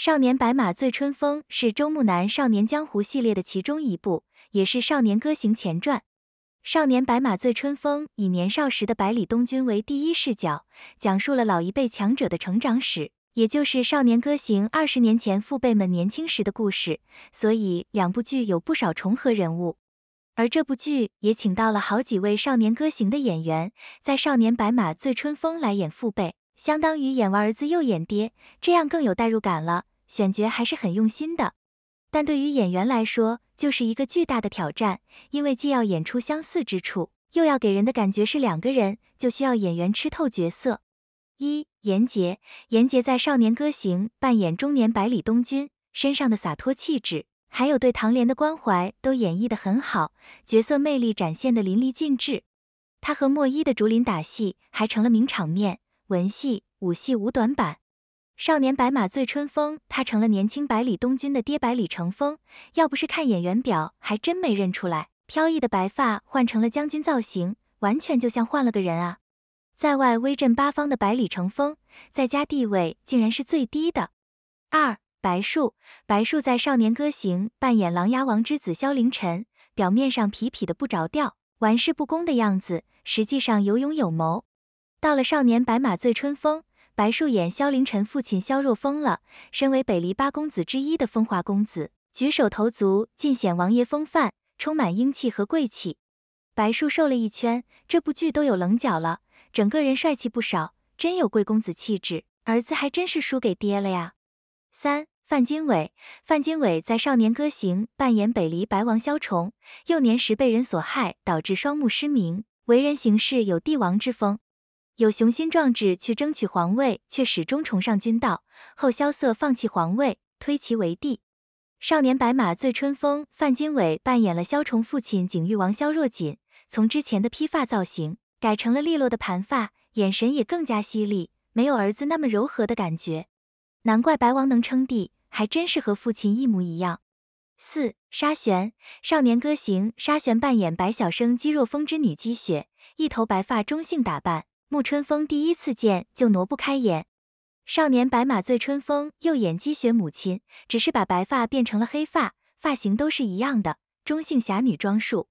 《少年白马醉春风》是周慕楠《少年江湖》系列的其中一部，也是《少年歌行》前传。《少年白马醉春风》以年少时的百里东君为第一视角，讲述了老一辈强者的成长史，也就是《少年歌行》二十年前父辈们年轻时的故事。所以两部剧有不少重合人物，而这部剧也请到了好几位《少年歌行》的演员，在《少年白马醉春风》来演父辈，相当于演完儿子又演爹，这样更有代入感了。选角还是很用心的，但对于演员来说，就是一个巨大的挑战，因为既要演出相似之处，又要给人的感觉是两个人，就需要演员吃透角色。一严杰，严杰在《少年歌行》扮演中年百里东君，身上的洒脱气质，还有对唐莲的关怀，都演绎得很好，角色魅力展现得淋漓尽致。他和莫一的竹林打戏还成了名场面，文戏武戏无短板。少年白马醉春风，他成了年轻百里东君的爹百里乘风。要不是看演员表，还真没认出来。飘逸的白发换成了将军造型，完全就像换了个人啊！在外威震八方的百里乘风，在家地位竟然是最低的。二白树，白树在《少年歌行》扮演琅琊王之子萧凌晨，表面上痞痞的不着调，玩世不恭的样子，实际上有勇有谋。到了《少年白马醉春风》。白树演萧凌晨父亲萧若风了，身为北离八公子之一的风华公子，举手投足尽显王爷风范，充满英气和贵气。白树瘦了一圈，这部剧都有棱角了，整个人帅气不少，真有贵公子气质。儿子还真是输给爹了呀。三范金伟，范金伟在《少年歌行》扮演北离白王萧崇，幼年时被人所害，导致双目失明，为人行事有帝王之风。有雄心壮志去争取皇位，却始终崇尚君道。后萧瑟放弃皇位，推其为帝。少年白马醉春风，范金伟扮演了萧崇父亲景玉王萧若锦，从之前的披发造型改成了利落的盘发，眼神也更加犀利，没有儿子那么柔和的感觉。难怪白王能称帝，还真是和父亲一模一样。四沙玄，少年歌行，沙玄扮演白晓生姬若风之女姬雪，一头白发中性打扮。沐春风第一次见就挪不开眼，少年白马醉春风又演积雪母亲，只是把白发变成了黑发，发型都是一样的中性侠女装束。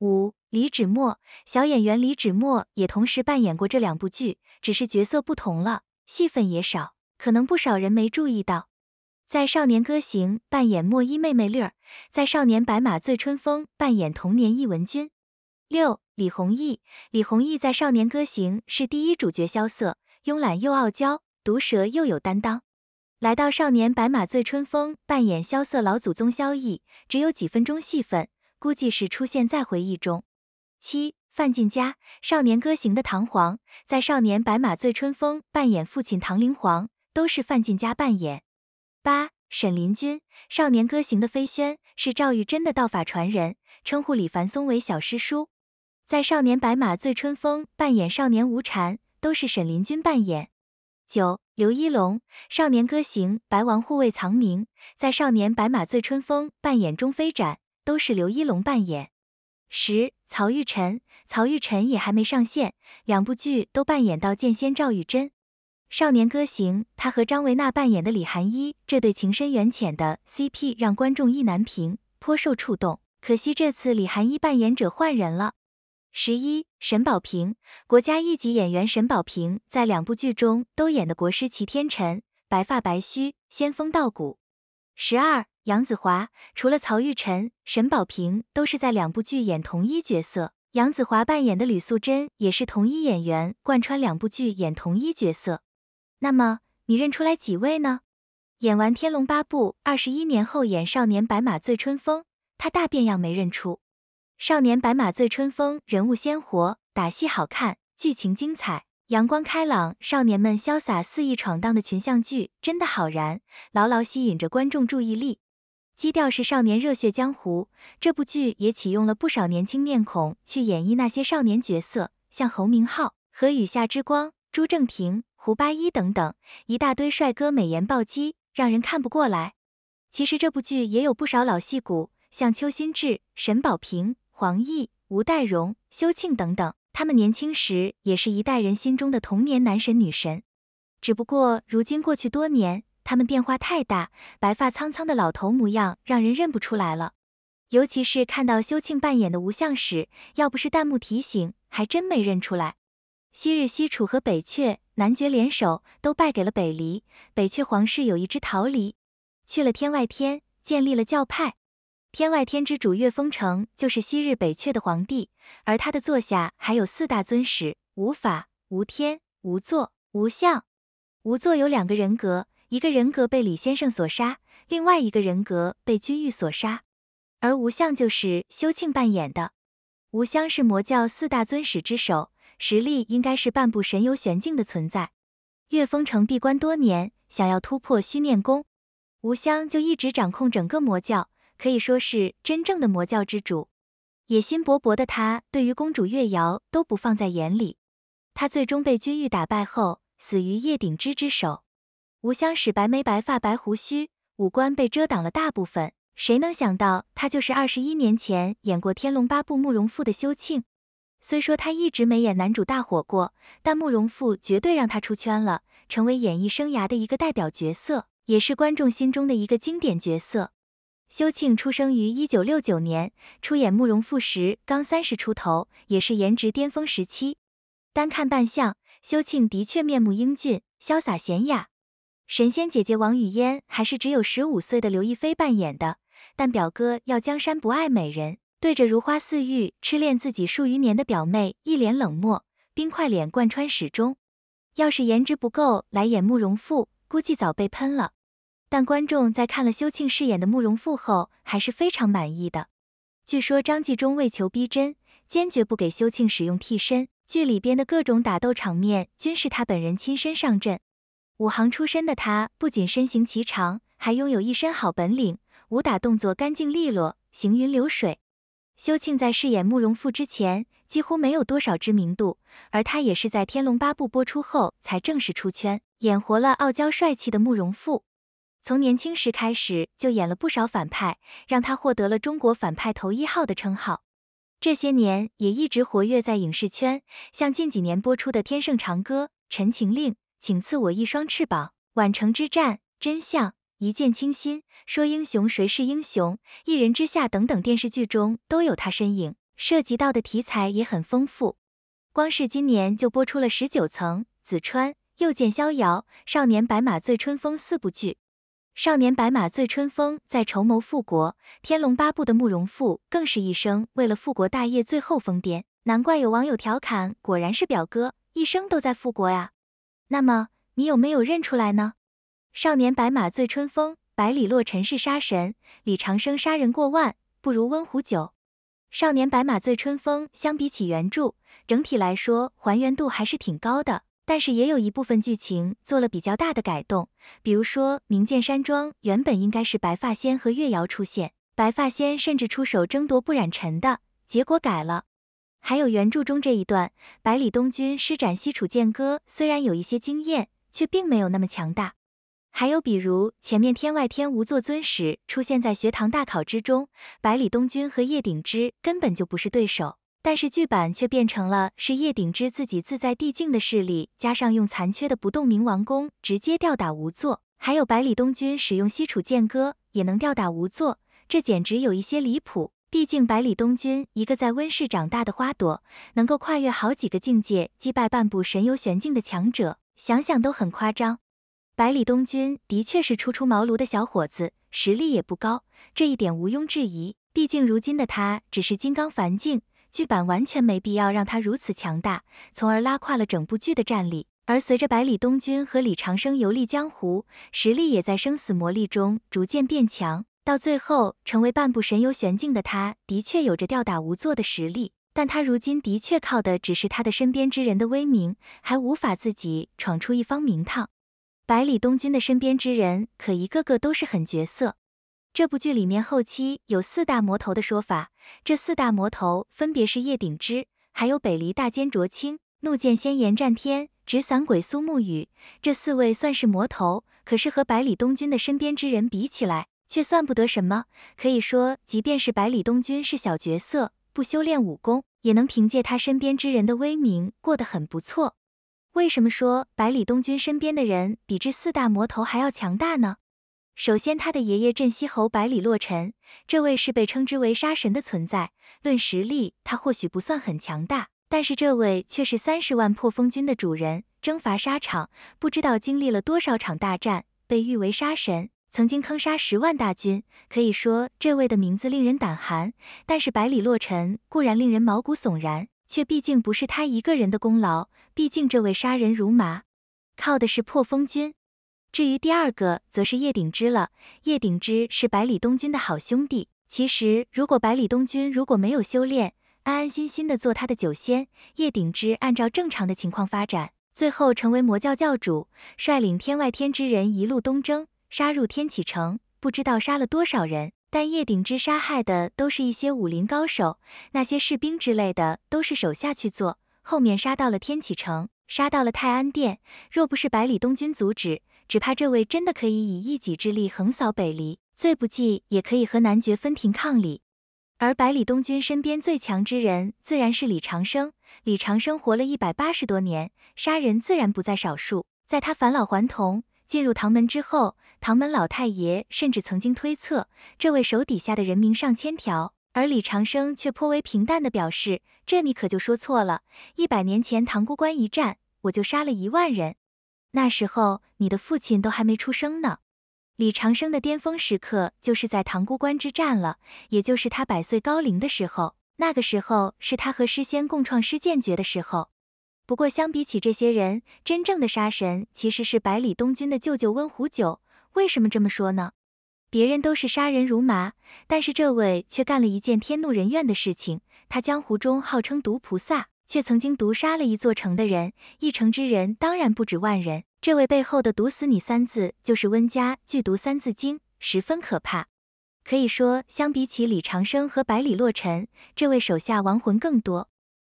五李芷墨小演员李芷墨也同时扮演过这两部剧，只是角色不同了，戏份也少，可能不少人没注意到，在少年歌行扮演墨衣妹妹绿儿，在少年白马醉春风扮演童年易文君。六李宏毅，李宏毅在《少年歌行》是第一主角萧瑟，慵懒又傲娇，毒舌又有担当。来到《少年白马醉春风》，扮演萧瑟老祖宗萧逸，只有几分钟戏份，估计是出现在回忆中。七，范进家，《少年歌行》的唐璜，在《少年白马醉春风》扮演父亲唐灵皇，都是范进家扮演。八，沈林君，《少年歌行》的飞轩是赵玉珍的道法传人，称呼李凡松为小师叔。在《少年白马醉春风》扮演少年吴禅，都是沈林君扮演。九刘一龙，《少年歌行》白王护卫藏明，在《少年白马醉春风》扮演钟飞展，都是刘一龙扮演。十曹玉辰，曹玉辰也还没上线，两部剧都扮演到剑仙赵玉珍。《少年歌行》他和张维娜扮演的李寒衣这对情深缘浅的 CP 让观众意难平，颇受触动。可惜这次李寒衣扮演者换人了。十一，沈宝平，国家一级演员沈宝平在两部剧中都演的国师齐天臣，白发白须，仙风道骨。十二，杨子华，除了曹玉辰，沈宝平都是在两部剧演同一角色，杨子华扮演的吕素贞也是同一演员贯穿两部剧演同一角色。那么你认出来几位呢？演完《天龙八部》二十一年后演《少年白马醉春风》，他大变样没认出。少年白马醉春风人物鲜活，打戏好看，剧情精彩，阳光开朗，少年们潇洒肆意闯荡的群像剧真的好燃，牢牢吸引着观众注意力。基调是少年热血江湖，这部剧也启用了不少年轻面孔去演绎那些少年角色，像侯明昊、和雨下之光、朱正廷、胡八一等等，一大堆帅哥美颜暴击，让人看不过来。其实这部剧也有不少老戏骨，像邱心志、沈宝平。黄奕、吴岱融、修庆等等，他们年轻时也是一代人心中的童年男神女神。只不过如今过去多年，他们变化太大，白发苍苍的老头模样让人认不出来了。尤其是看到修庆扮演的吴相时，要不是弹幕提醒，还真没认出来。昔日西楚和北阙男爵联手，都败给了北离。北阙皇室有一支逃离，去了天外天，建立了教派。天外天之主岳峰城就是昔日北阙的皇帝，而他的座下还有四大尊使：无法、无天、无座、无相。无座有两个人格，一个人格被李先生所杀，另外一个人格被君玉所杀。而无相就是修庆扮演的。无相是魔教四大尊使之首，实力应该是半步神游玄境的存在。岳峰城闭关多年，想要突破虚念功，无相就一直掌控整个魔教。可以说是真正的魔教之主，野心勃勃的他对于公主月瑶都不放在眼里。他最终被君玉打败后，死于叶鼎之之手。吴香使白眉白发白胡须，五官被遮挡了大部分。谁能想到他就是二十一年前演过《天龙八部》慕容复的修庆？虽说他一直没演男主大火过，但慕容复绝对让他出圈了，成为演艺生涯的一个代表角色，也是观众心中的一个经典角色。修庆出生于一九六九年，出演慕容复时刚三十出头，也是颜值巅峰时期。单看扮相，修庆的确面目英俊、潇洒娴雅。神仙姐姐王语嫣还是只有十五岁的刘亦菲扮演的，但表哥要江山不爱美人，对着如花似玉、痴恋自己数余年的表妹一脸冷漠，冰块脸贯穿始终。要是颜值不够来演慕容复，估计早被喷了。但观众在看了修庆饰演的慕容复后，还是非常满意的。据说张纪中为求逼真，坚决不给修庆使用替身，剧里边的各种打斗场面均是他本人亲身上阵。武行出身的他，不仅身形奇长，还拥有一身好本领，武打动作干净利落，行云流水。修庆在饰演慕容复之前，几乎没有多少知名度，而他也是在《天龙八部》播出后才正式出圈，演活了傲娇帅气的慕容复。从年轻时开始就演了不少反派，让他获得了中国反派头一号的称号。这些年也一直活跃在影视圈，像近几年播出的《天盛长歌》《陈情令》《请赐我一双翅膀》《宛城之战》《真相》《一见倾心》《说英雄谁是英雄》《一人之下》等等电视剧中都有他身影，涉及到的题材也很丰富。光是今年就播出了《十九层》《紫川》《又见逍遥》《少年白马醉春风》四部剧。少年白马醉春风在筹谋复国，天龙八部的慕容复更是一生为了复国大业，最后疯癫，难怪有网友调侃，果然是表哥，一生都在复国呀。那么你有没有认出来呢？少年白马醉春风，百里洛尘是杀神，李长生杀人过万，不如温壶酒。少年白马醉春风，相比起原著，整体来说还原度还是挺高的。但是也有一部分剧情做了比较大的改动，比如说名剑山庄原本应该是白发仙和月瑶出现，白发仙甚至出手争夺不染尘的结果改了。还有原著中这一段，百里东君施展西楚剑歌虽然有一些经验，却并没有那么强大。还有比如前面天外天无作尊时出现在学堂大考之中，百里东君和叶鼎之根本就不是对手。但是剧版却变成了是叶鼎之自己自在地境的势力，加上用残缺的不动明王宫直接吊打无作，还有百里东君使用西楚剑歌也能吊打无作，这简直有一些离谱。毕竟百里东君一个在温室长大的花朵，能够跨越好几个境界击败半步神游玄境的强者，想想都很夸张。百里东君的确是初出茅庐的小伙子，实力也不高，这一点毋庸置疑。毕竟如今的他只是金刚凡境。剧版完全没必要让他如此强大，从而拉垮了整部剧的战力。而随着百里东君和李长生游历江湖，实力也在生死磨砺中逐渐变强，到最后成为半步神游玄境的他，的确有着吊打无座的实力。但他如今的确靠的只是他的身边之人的威名，还无法自己闯出一方名堂。百里东君的身边之人，可一个个都是狠角色。这部剧里面后期有四大魔头的说法，这四大魔头分别是叶鼎之，还有北离大奸卓青、怒剑仙严战天、执伞鬼苏慕雨，这四位算是魔头，可是和百里东君的身边之人比起来，却算不得什么。可以说，即便是百里东君是小角色，不修炼武功，也能凭借他身边之人的威名过得很不错。为什么说百里东君身边的人比这四大魔头还要强大呢？首先，他的爷爷镇西侯百里洛尘，这位是被称之为杀神的存在。论实力，他或许不算很强大，但是这位却是三十万破风军的主人，征伐沙场，不知道经历了多少场大战，被誉为杀神，曾经坑杀十万大军，可以说这位的名字令人胆寒。但是百里洛尘固然令人毛骨悚然，却毕竟不是他一个人的功劳，毕竟这位杀人如麻，靠的是破风军。至于第二个，则是叶鼎之了。叶鼎之是百里东君的好兄弟。其实，如果百里东君如果没有修炼，安安心心的做他的酒仙，叶鼎之按照正常的情况发展，最后成为魔教教主，率领天外天之人一路东征，杀入天启城，不知道杀了多少人。但叶鼎之杀害的都是一些武林高手，那些士兵之类的都是手下去做。后面杀到了天启城。杀到了泰安殿，若不是百里东君阻止，只怕这位真的可以以一己之力横扫北离，最不济也可以和男爵分庭抗礼。而百里东君身边最强之人，自然是李长生。李长生活了一百八十多年，杀人自然不在少数。在他返老还童进入唐门之后，唐门老太爷甚至曾经推测，这位手底下的人名上千条。而李长生却颇为平淡地表示：“这你可就说错了。一百年前唐沽关一战，我就杀了一万人，那时候你的父亲都还没出生呢。李长生的巅峰时刻就是在唐沽关之战了，也就是他百岁高龄的时候。那个时候是他和诗仙共创诗剑诀的时候。不过相比起这些人，真正的杀神其实是百里东君的舅舅温虎九。为什么这么说呢？”别人都是杀人如麻，但是这位却干了一件天怒人怨的事情。他江湖中号称毒菩萨，却曾经毒杀了一座城的人。一城之人当然不止万人。这位背后的“毒死你”三字，就是温家剧毒三字经，十分可怕。可以说，相比起李长生和百里落尘，这位手下亡魂更多。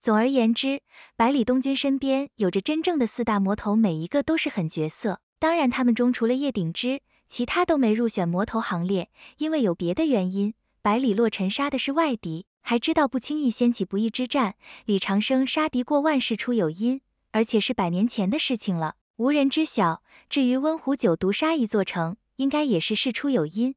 总而言之，百里东君身边有着真正的四大魔头，每一个都是狠角色。当然，他们中除了叶鼎之。其他都没入选魔头行列，因为有别的原因。百里落尘杀的是外敌，还知道不轻易掀起不义之战。李长生杀敌过万，事出有因，而且是百年前的事情了，无人知晓。至于温湖九毒杀一座城，应该也是事出有因。